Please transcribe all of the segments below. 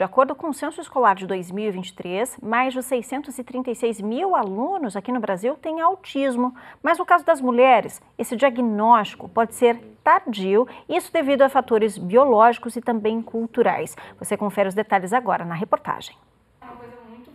De acordo com o Censo Escolar de 2023, mais de 636 mil alunos aqui no Brasil têm autismo. Mas no caso das mulheres, esse diagnóstico pode ser tardio, isso devido a fatores biológicos e também culturais. Você confere os detalhes agora na reportagem.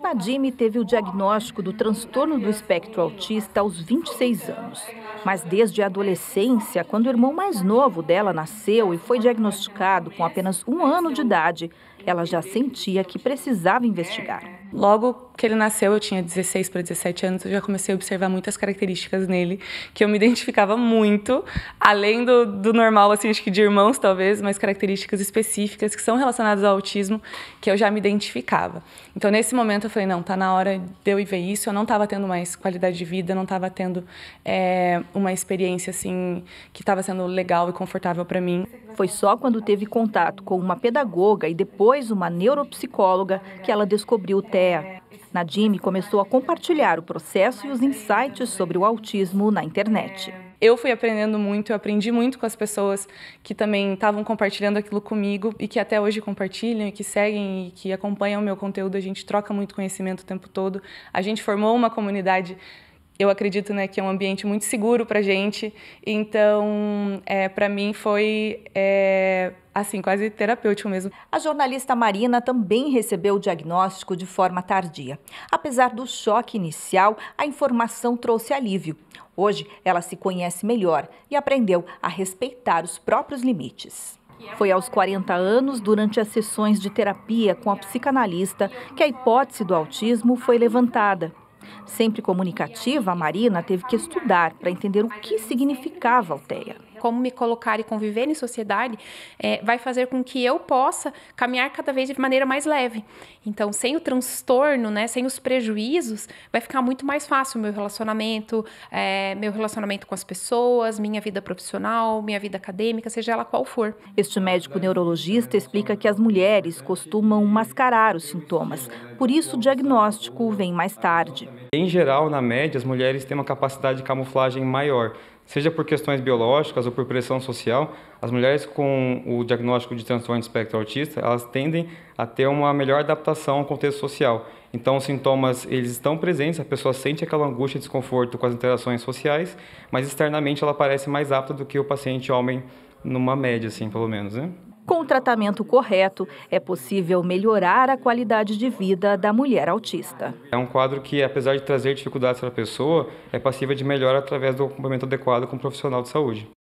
Padime teve o diagnóstico do transtorno do espectro autista aos 26 anos. Mas desde a adolescência, quando o irmão mais novo dela nasceu e foi diagnosticado com apenas um ano de idade, ela já sentia que precisava investigar. Logo, que ele nasceu, eu tinha 16 para 17 anos, eu já comecei a observar muitas características nele que eu me identificava muito, além do, do normal, assim, acho que de irmãos talvez, mas características específicas que são relacionadas ao autismo que eu já me identificava. Então, nesse momento, eu falei: não, tá na hora de eu ir ver isso. Eu não estava tendo mais qualidade de vida, não estava tendo é, uma experiência, assim, que estava sendo legal e confortável para mim. Foi só quando teve contato com uma pedagoga e depois uma neuropsicóloga que ela descobriu o TEA. Nadine começou a compartilhar o processo e os insights sobre o autismo na internet. Eu fui aprendendo muito, eu aprendi muito com as pessoas que também estavam compartilhando aquilo comigo e que até hoje compartilham e que seguem e que acompanham o meu conteúdo. A gente troca muito conhecimento o tempo todo. A gente formou uma comunidade eu acredito né, que é um ambiente muito seguro para gente. Então, é, para mim foi é, assim quase terapêutico mesmo. A jornalista Marina também recebeu o diagnóstico de forma tardia. Apesar do choque inicial, a informação trouxe alívio. Hoje, ela se conhece melhor e aprendeu a respeitar os próprios limites. Foi aos 40 anos, durante as sessões de terapia com a psicanalista, que a hipótese do autismo foi levantada. Sempre comunicativa, a Marina teve que estudar para entender o que significava Alteia como me colocar e conviver em sociedade, é, vai fazer com que eu possa caminhar cada vez de maneira mais leve. Então, sem o transtorno, né, sem os prejuízos, vai ficar muito mais fácil o meu relacionamento, é, meu relacionamento com as pessoas, minha vida profissional, minha vida acadêmica, seja ela qual for. Este médico neurologista explica que as mulheres costumam mascarar os sintomas, por isso o diagnóstico vem mais tarde. Em geral, na média, as mulheres têm uma capacidade de camuflagem maior. Seja por questões biológicas ou por pressão social, as mulheres com o diagnóstico de transtorno de espectro autista, elas tendem a ter uma melhor adaptação ao contexto social. Então, os sintomas eles estão presentes, a pessoa sente aquela angústia e desconforto com as interações sociais, mas externamente ela parece mais apta do que o paciente homem numa média, assim, pelo menos, né? Com o tratamento correto, é possível melhorar a qualidade de vida da mulher autista. É um quadro que, apesar de trazer dificuldades para a pessoa, é passível de melhora através do acompanhamento adequado com o profissional de saúde.